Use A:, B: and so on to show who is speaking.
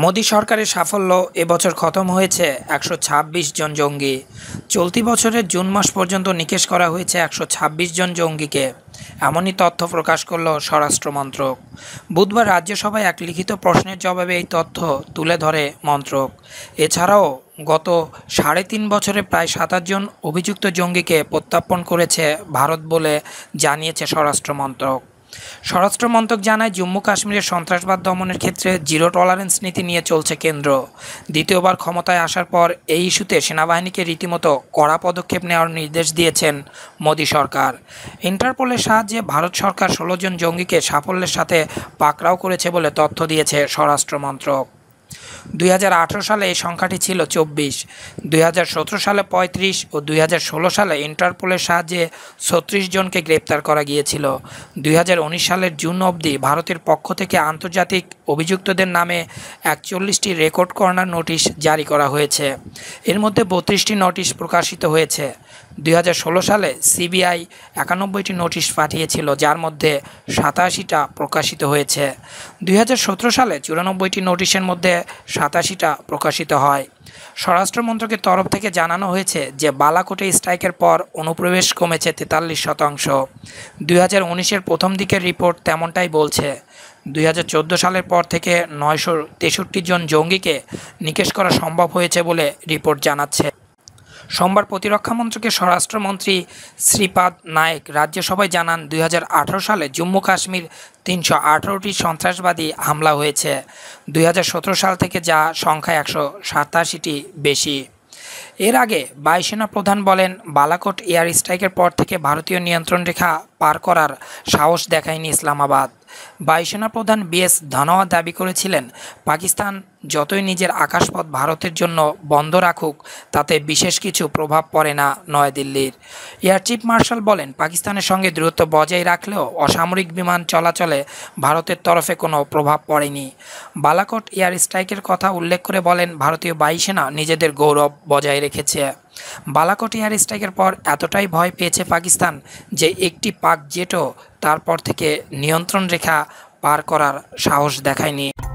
A: মোদী সরকারের সাফল্য এবছর খতম হয়েছে একশো জন জঙ্গি চলতি বছরের জুন মাস পর্যন্ত নিকেশ করা হয়েছে একশো জন জঙ্গিকে এমনই তথ্য প্রকাশ করল স্বরাষ্ট্রমন্ত্রক বুধবার রাজ্যসভায় এক লিখিত প্রশ্নের জবাবে এই তথ্য তুলে ধরে মন্ত্রক এছাড়াও গত সাড়ে তিন বছরে প্রায় সাতাশ জন অভিযুক্ত জঙ্গিকে প্রত্যাপন করেছে ভারত বলে জানিয়েছে স্বরাষ্ট্রমন্ত্রক স্বরাষ্ট্র মন্ত্রক জানায় জম্মু কাশ্মীরে সন্ত্রাসবাদ দমনের ক্ষেত্রে জিরো টলারেন্স নীতি নিয়ে চলছে কেন্দ্র দ্বিতীয়বার ক্ষমতায় আসার পর এই ইস্যুতে সেনাবাহিনীকে রীতিমতো কড়া পদক্ষেপ নেওয়ার নির্দেশ দিয়েছেন মোদী সরকার ইন্টারপোলের সাহায্যে ভারত সরকার ষোলো জন জঙ্গিকে সাফল্যের সাথে পাকড়াও করেছে বলে তথ্য দিয়েছে স্বরাষ্ট্র মন্ত্রক দুই সালে এই সংখ্যাটি ছিল চব্বিশ দুই সালে ৩৫ ও ২০১৬ সালে ইন্টারপোলের সাহায্যে ছত্রিশ জনকে গ্রেপ্তার করা গিয়েছিল দুই সালের জুন অবধি ভারতের পক্ষ থেকে আন্তর্জাতিক অভিযুক্তদের নামে একচল্লিশটি রেকর্ড কর্নার নোটিশ জারি করা হয়েছে এর মধ্যে বত্রিশটি নোটিশ প্রকাশিত হয়েছে 2016 সালে সিবিআই একানব্বইটি নোটিশ পাঠিয়েছিল যার মধ্যে সাতাশিটা প্রকাশিত হয়েছে দুই সালে চুরানব্বইটি নোটিশের মধ্যে সাতাশিটা প্রকাশিত হয় স্বরাষ্ট্রমন্ত্রকের তরফ থেকে জানানো হয়েছে যে বালাকোটে স্ট্রাইকের পর অনুপ্রবেশ কমেছে তেতাল্লিশ শতাংশ দুই হাজার প্রথম দিকের রিপোর্ট তেমনটাই বলছে দুই সালের পর থেকে নয়শো তেষট্টি জন জঙ্গিকে নিকেশ করা সম্ভব হয়েছে বলে রিপোর্ট জানাচ্ছে সোমবার প্রতিরক্ষা মন্ত্রীকে স্বরাষ্ট্রমন্ত্রী শ্রীপাদ নায়েক রাজ্যসভায় জানান দুই সালে জম্মু কাশ্মীর তিনশো আঠারোটি সন্ত্রাসবাদী হামলা হয়েছে দুই সাল থেকে যা সংখ্যা একশো সাতাশিটি বেশি এর আগে বায়ুসেনা প্রধান বলেন বালাকোট এয়ার স্ট্রাইকের পর থেকে ভারতীয় নিয়ন্ত্রণ রেখা পার করার সাহস দেখায়নি ইসলামাবাদ বায়ুসেনা প্রধান বিএস ধনোয়া দাবি করেছিলেন পাকিস্তান যতই নিজের আকাশপথ ভারতের জন্য বন্ধ রাখুক তাতে বিশেষ কিছু প্রভাব পড়ে না নয়াদিল্লির এয়ার চিফ মার্শাল বলেন পাকিস্তানের সঙ্গে দূরত্ব বজায় রাখলেও অসামরিক বিমান চলাচলে ভারতের তরফে কোনো প্রভাব পড়েনি বালাকোট এয়ার স্ট্রাইকের কথা উল্লেখ করে বলেন ভারতীয় বায়ুসেনা নিজেদের গৌরব বজায় রেখেছে বালাকোট এয়ার স্ট্রাইকের পর এতটাই ভয় পেয়েছে পাকিস্তান যে একটি পাক জেটও তারপর থেকে নিয়ন্ত্রণ রেখা পার করার সাহস দেখায়নি